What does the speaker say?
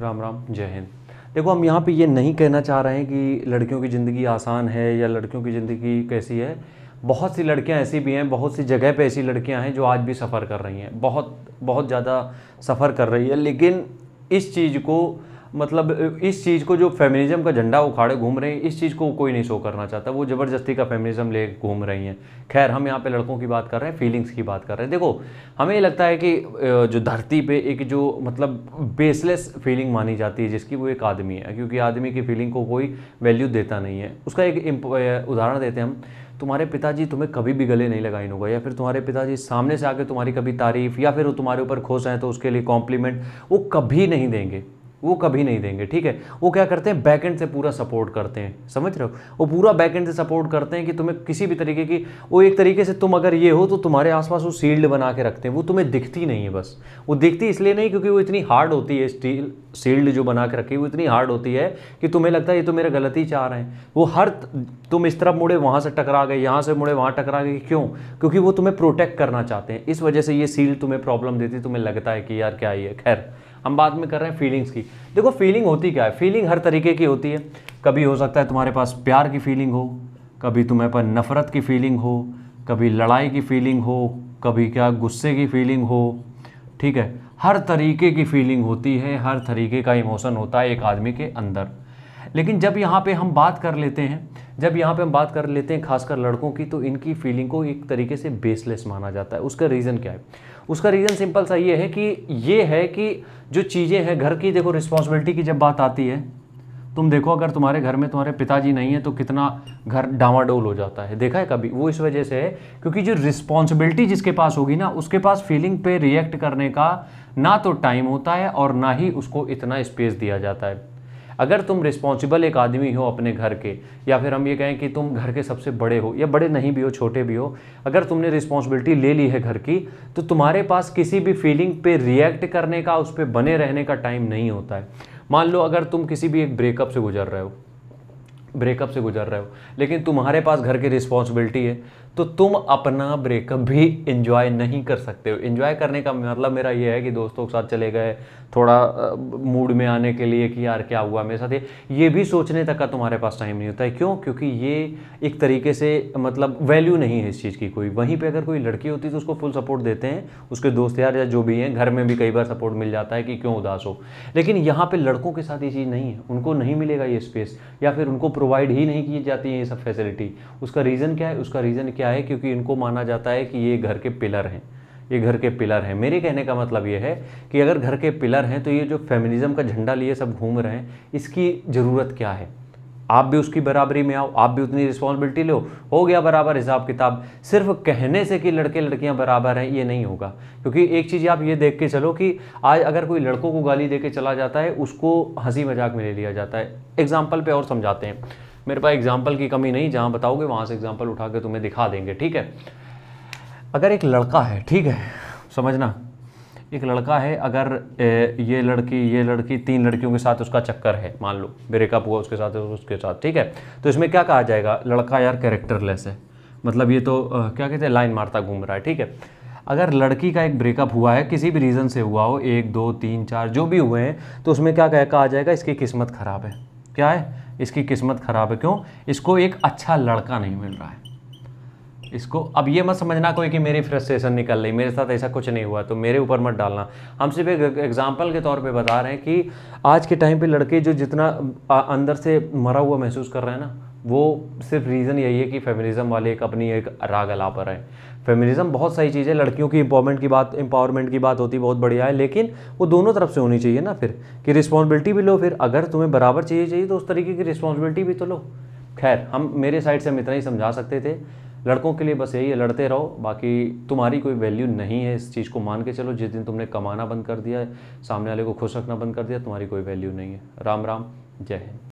राम राम जय हिंद देखो हम यहाँ पे ये नहीं कहना चाह रहे हैं कि लड़कियों की ज़िंदगी आसान है या लड़कियों की ज़िंदगी कैसी है बहुत सी लड़कियाँ ऐसी भी हैं बहुत सी जगह पे ऐसी लड़कियाँ हैं जो आज भी सफ़र कर रही हैं बहुत बहुत ज़्यादा सफ़र कर रही है लेकिन इस चीज़ को मतलब इस चीज़ को जो फेमिनिज्म का झंडा उखाड़े घूम रहे हैं इस चीज़ को कोई नहीं शो करना चाहता वो ज़बरदस्ती का फेमिनिज्म ले घूम रही हैं खैर हम यहाँ पे लड़कों की बात कर रहे हैं फीलिंग्स की बात कर रहे हैं देखो हमें ये लगता है कि जो धरती पे एक जो मतलब बेसलेस फीलिंग मानी जाती है जिसकी वो एक आदमी है क्योंकि आदमी की फीलिंग को कोई वैल्यू देता नहीं है उसका एक उदाहरण देते हैं हम तुम्हारे पिताजी तुम्हें कभी भी गले नहीं लगाए होगा या फिर तुम्हारे पिताजी सामने से आके तुम्हारी कभी तारीफ़ या फिर वो तुम्हारे ऊपर खुश हैं तो उसके लिए कॉम्प्लीमेंट वो कभी नहीं देंगे वो कभी नहीं देंगे ठीक है वो क्या करते हैं बैकेंड से पूरा सपोर्ट करते हैं समझ रहे हो वो पूरा बैकेंड से सपोर्ट करते हैं कि तुम्हें किसी भी तरीके की वो एक तरीके से तुम अगर ये हो तो तुम्हारे आसपास वो सील्ड बना के रखते हैं वो तुम्हें दिखती नहीं है बस वो दिखती इसलिए नहीं क्योंकि वो इतनी हार्ड होती है स्टील सील्ड जो बना के रखी है वो इतनी हार्ड होती है कि तुम्हें लगता है ये तो मेरा गलती चाह रहे हैं वो हर तुम इस तरफ मुड़े वहाँ से टकरा गए यहाँ से मुड़े वहाँ टकरा गए क्यों क्योंकि वो तुम्हें प्रोटेक्ट करना चाहते हैं इस वजह से ये सील्ड तुम्हें प्रॉब्लम देती तुम्हें लगता है कि यार क्या ये खैर हम बात में कर रहे हैं फीलिंग्स की देखो फीलिंग होती क्या है फीलिंग हर तरीके की होती है कभी हो सकता है तुम्हारे पास प्यार की फीलिंग हो कभी तुम्हें पर नफ़रत की फीलिंग हो कभी लड़ाई की फीलिंग हो कभी क्या गुस्से की फीलिंग हो ठीक है हर तरीके की फीलिंग होती है हर तरीके का इमोशन होता है एक आदमी के अंदर लेकिन जब यहाँ पे हम बात कर लेते हैं जब यहाँ पे हम बात कर लेते हैं खासकर लड़कों की तो इनकी फीलिंग को एक तरीके से बेसलेस माना जाता है उसका रीज़न क्या है उसका रीज़न सिंपल सा ये है कि ये है कि जो चीज़ें हैं घर की देखो रिस्पॉन्सिबिलिटी की जब बात आती है तुम देखो अगर तुम्हारे घर में तुम्हारे पिताजी नहीं है तो कितना घर डामाडोल हो जाता है देखा है कभी वो इस वजह से है क्योंकि जो रिस्पॉन्सिबिलिटी जिसके पास होगी ना उसके पास फीलिंग पे रिएक्ट करने का ना तो टाइम होता है और ना ही उसको इतना स्पेस दिया जाता है अगर तुम रिस्पॉन्सिबल एक आदमी हो अपने घर के या फिर हम ये कहें कि तुम घर के सबसे बड़े हो या बड़े नहीं भी हो छोटे भी हो अगर तुमने रिस्पॉन्सिबिलिटी ले ली है घर की तो तुम्हारे पास किसी भी फीलिंग पे रिएक्ट करने का उस पर बने रहने का टाइम नहीं होता है मान लो अगर तुम किसी भी एक ब्रेकअप से गुजर रहे हो ब्रेकअप से गुजर रहे हो लेकिन तुम्हारे पास घर की रिस्पॉन्सिबिलिटी है तो तुम अपना ब्रेकअप भी इंजॉय नहीं कर सकते हो इंजॉय करने का मतलब मेरा ये है कि दोस्तों के साथ चले गए थोड़ा मूड में आने के लिए कि यार क्या हुआ मेरे साथ ये ये भी सोचने तक का तुम्हारे पास टाइम नहीं होता है क्यों क्योंकि ये एक तरीके से मतलब वैल्यू नहीं है इस चीज़ की कोई वहीं पर अगर कोई लड़की होती है तो उसको फुल सपोर्ट देते हैं उसके दोस्त यार या जो भी हैं घर में भी कई बार सपोर्ट मिल जाता है कि क्यों उदास हो लेकिन यहाँ पर लड़कों के साथ ये चीज़ नहीं है उनको नहीं मिलेगा ये स्पेस या फिर उनको प्रोवाइड ही नहीं की जाती है ये सब फैसिलिटी उसका रीज़न क्या है उसका रीज़न क्या है क्योंकि इनको माना जाता है कि ये घर के पिलर हैं ये घर के पिलर हैं मेरे कहने का मतलब ये है कि अगर घर के पिलर हैं तो ये जो फेमिनिज्म का झंडा लिए सब घूम रहे हैं इसकी ज़रूरत क्या है आप भी उसकी बराबरी में आओ आप भी उतनी रिस्पॉन्सिबिलिटी लो हो गया बराबर हिसाब किताब सिर्फ कहने से कि लड़के लड़कियां बराबर हैं ये नहीं होगा क्योंकि एक चीज़ आप ये देख के चलो कि आज अगर कोई लड़कों को गाली दे के चला जाता है उसको हंसी मजाक में ले लिया जाता है एग्जाम्पल पर और समझाते हैं मेरे पास एग्जाम्पल की कमी नहीं जहाँ बताओगे वहाँ से एग्जाम्पल उठा के तुम्हें दिखा देंगे ठीक है अगर एक लड़का है ठीक है समझना एक लड़का है अगर ये लड़की ये लड़की तीन लड़कियों के साथ उसका चक्कर है मान लो ब्रेकअप हुआ उसके साथ उसके साथ ठीक है तो इसमें क्या कहा जाएगा लड़का यार कैरेक्टरलेस है मतलब ये तो आ, क्या कहते हैं लाइन मारता घूम रहा है ठीक है अगर लड़की का एक ब्रेकअप हुआ है किसी भी रीज़न से हुआ हो एक दो तीन चार जो भी हुए हैं तो उसमें क्या कह कहा जाएगा इसकी किस्मत ख़राब है क्या है इसकी किस्मत ख़राब है क्यों इसको एक अच्छा लड़का नहीं मिल रहा है इसको अब ये मत समझना कोई कि मेरी फ्रस्ट्रेशन निकल रही मेरे साथ ऐसा कुछ नहीं हुआ तो मेरे ऊपर मत डालना हम सिर्फ एक एग्जाम्पल के तौर पे बता रहे हैं कि आज के टाइम पे लड़के जो जितना अंदर से मरा हुआ महसूस कर रहे हैं ना वो सिर्फ रीज़न यही है कि फेमिनिज़म वाले एक अपनी एक राग अला पर है फेमिनिज़म बहुत सही चीज़ है लड़कियों की इंपावरमेंट की बात इंपावरमेंट की बात होती बहुत बढ़िया है लेकिन वो दोनों तरफ से होनी चाहिए ना फिर कि रिस्पॉन्सिबिलिटी भी लो फिर अगर तुम्हें बराबर चाहिए चाहिए तो उस तरीके की रिस्पॉन्सिबिलिटी भी तो लो खैर हम मेरे साइड से हम इतना ही समझा सकते थे लड़कों के लिए बस यही है लड़ते रहो बाकी तुम्हारी कोई वैल्यू नहीं है इस चीज़ को मान के चलो जिस दिन तुमने कमाना बंद कर दिया सामने वाले को खुश रखना बंद कर दिया तुम्हारी कोई वैल्यू नहीं है राम राम जय हिंद